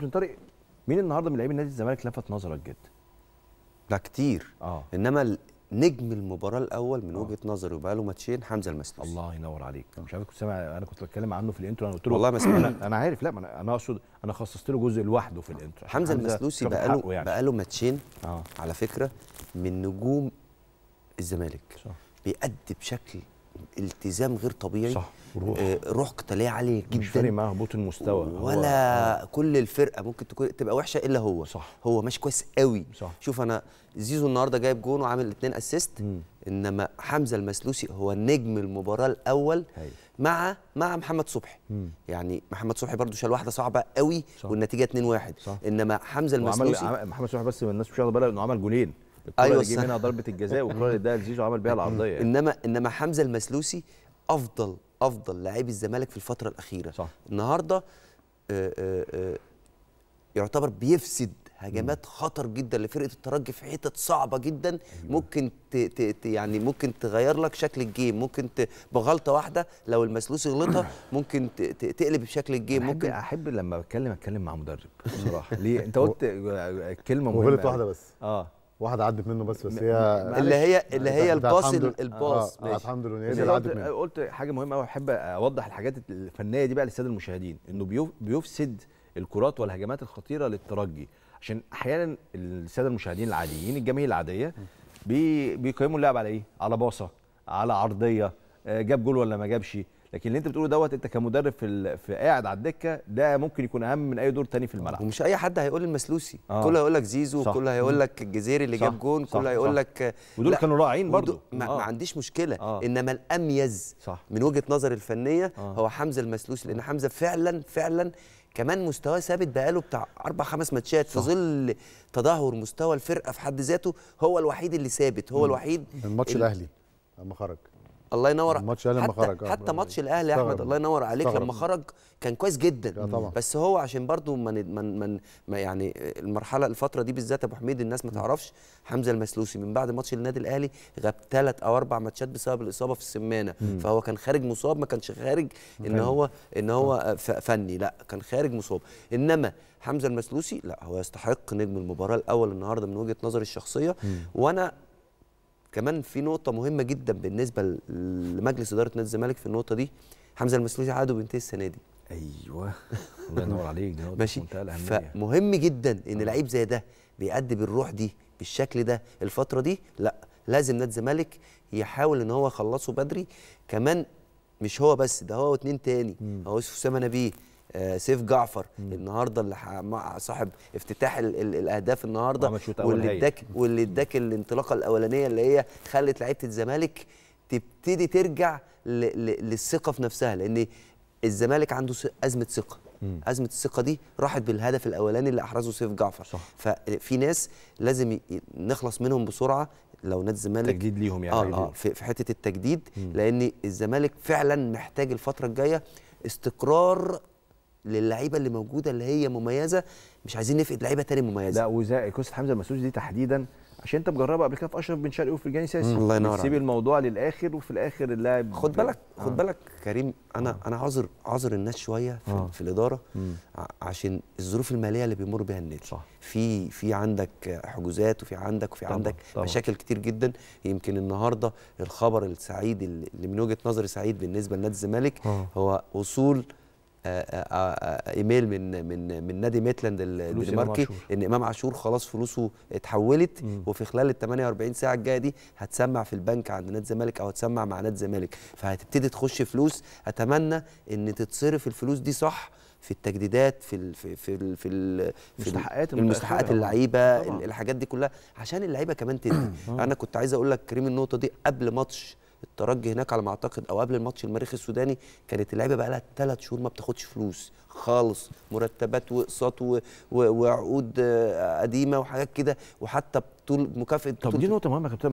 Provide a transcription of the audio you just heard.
كابتن طارق مين النهارده من لعيبه نادي الزمالك لفت نظرك جدا؟ لا كتير اه انما نجم المباراه الاول من آه. وجهه نظري وبقى له ماتشين حمزه المسلوسي الله ينور عليك انا مش عارف كنت سامع انا كنت بتكلم عنه في الانترو انا قلت له والله انا انا عارف لا انا انا اقصد انا خصصت له جزء لوحده في الانترو حمزه المسلوسي بقى له يعني. بقى له ماتشين آه. على فكره من نجوم الزمالك صح. بيأدي بشكل التزام غير طبيعي صح روح آه روح قتاليه عاليه جدا مش فارق معاه هبوط المستوى ولا هو... آه. كل الفرقه ممكن تكون تبقى وحشه الا هو صح هو ماشي كويس قوي صح شوف انا زيزو النهارده جايب جون وعامل اثنين اسيست انما حمزه المسلوسي هو نجم المباراه الاول هي. مع مع محمد صبحي يعني محمد صبحي برده شال واحده صعبه قوي صح. والنتيجه 2-1 انما حمزه المسلوسي محمد صبحي بس الناس مش واخده بالها انه عمل جولين الكره أيوة اللي جه منها ضربه الجزاء والكره اللي اداها لزيزو عمل بيها العرضيه يعني. انما انما حمزه المسلوسي افضل افضل لاعب الزمالك في الفتره الاخيره صح. النهارده آآ آه، آآ آه، آه، يعتبر بيفسد هجمات خطر جدا لفرقه الترجي في حتت صعبه جدا ممكن ت ت يعني ممكن تغير لك شكل الجيم ممكن ت بغلطه واحده لو المسلوسي غلطها ممكن ت تقلب شكل الجيم ممكن احب لما بتكلم اتكلم مع مدرب بصراحه ليه انت قلت كلمه مهمه غلط يعني. واحده بس اه واحده عدت منه بس بس هي اللي هي اللي يعني هي الباص الباص آه، آه، ماشي الحمد لله اللي عدت منه قلت حاجه مهمه قوي احب اوضح الحاجات الفنيه دي بقى للساده المشاهدين انه بيفسد الكرات والهجمات الخطيره للترجي عشان احيانا الساده المشاهدين العاديين الجماهير العاديه بيقيموا اللعب على ايه؟ على باصه على عرضيه آه، جاب جول ولا ما جابش لكن اللي انت بتقوله دوت انت كمدرب في ال... في قاعد على الدكه ده ممكن يكون اهم من اي دور تاني في الملعب ومش اي حد هيقول المسلوسي آه. كله هيقول لك زيزو صح. كله هيقول لك الجزيري اللي جاب جون كله هيقول لك ودول كانوا رائعين برضه ما, آه. ما عنديش مشكله آه. انما الاميز صح. من وجهه نظري الفنيه آه. هو حمزه المسلوسي لان آه. حمزه فعلا فعلا كمان مستواه ثابت بقاله بتاع اربع خمس ماتشات في ظل تدهور مستوى الفرقه في حد ذاته هو الوحيد اللي ثابت هو الوحيد الماتش الاهلي لما خرج الله ينور ماتش الاهلي لما خرج حتى آه، ماتش الاهلي يا احمد الله ينور عليك لما خرج كان كويس جدا طبعا. بس هو عشان برضو من من من يعني المرحله الفتره دي بالذات ابو حميد الناس ما تعرفش حمزه المسلوسي من بعد ماتش النادي الاهلي غاب ثلاث او اربع ماتشات بسبب الاصابه في السمانه مم. فهو كان خارج مصاب ما كانش خارج ان هو ان هو آه. فني لا كان خارج مصاب انما حمزه المسلوسي لا هو يستحق نجم المباراه الاول النهارده من وجهه نظري الشخصيه مم. وانا كمان في نقطه مهمه جدا بالنسبه لمجلس اداره نادي الزمالك في النقطه دي حمزه المسلوجي عقده بينتهي السنه دي ايوه الله ينور عليك دي ماشي منتهى الاهميه فمهم جدا ان لعيب زي ده بيأدي بالروح دي بالشكل ده الفتره دي لا لازم نادي الزمالك يحاول ان هو يخلصه بدري كمان مش هو بس ده هو واتنين تاني هو يوسف اسامه نبيه آه، سيف جعفر مم. النهارده اللي مع صاحب افتتاح الـ الـ الاهداف النهارده واللي اداك واللي اداك الانطلاقه الاولانيه اللي هي خلت لعيبه الزمالك تبتدي ترجع للثقه في نفسها لان الزمالك عنده ازمه ثقه ازمه الثقه دي راحت بالهدف الاولاني اللي احرزه سيف جعفر صح. ففي ناس لازم نخلص منهم بسرعه لو نادي الزمالك تجديد ليهم يعني اه, آه في حته التجديد مم. لان الزمالك فعلا محتاج الفتره الجايه استقرار للعيبه اللي موجوده اللي هي مميزه مش عايزين نفقد لعيبه تاني مميزه لا قصه حمزه المسعود دي تحديدا عشان انت مجربها قبل كده في اشرف بن شرقي وفي الجاني ساسي الله ينور تسيب الموضوع للاخر وفي الاخر اللاعب خد بالك آه. خد بالك كريم انا آه. انا عذر عذر الناس شويه في, آه. في الاداره مم. عشان الظروف الماليه اللي بيمر بيها النادي صح. في في عندك حجوزات وفي عندك وفي طبعا. عندك طبعا. مشاكل كتير جدا يمكن النهارده الخبر السعيد اللي من وجهه نظري سعيد بالنسبه لنادي الزمالك آه. هو وصول آه، آه، آه، ايميل من من من نادي ميتلاند الدنماركي ان امام عاشور خلاص فلوسه اتحولت مم. وفي خلال ال 48 ساعه الجايه دي هتسمع في البنك عند نادي الزمالك او هتسمع مع نادي الزمالك فهتبتدي تخش فلوس اتمنى ان تتصرف الفلوس دي صح في التجديدات في الـ في الـ في الـ في المستحقات المستحقات اللعيبه الحاجات دي كلها عشان اللعيبه كمان تدي انا كنت عايز اقول لك كريم النقطه دي قبل ماتش الترجي هناك على ما اعتقد او قبل الماتش المريخ السوداني كانت اللعيبه بقى لها ثلاث شهور ما بتاخدش فلوس خالص مرتبات واقساط وعقود آه، قديمه وحاجات كده وحتى بطول مكافاه طب دي نقطه مهمه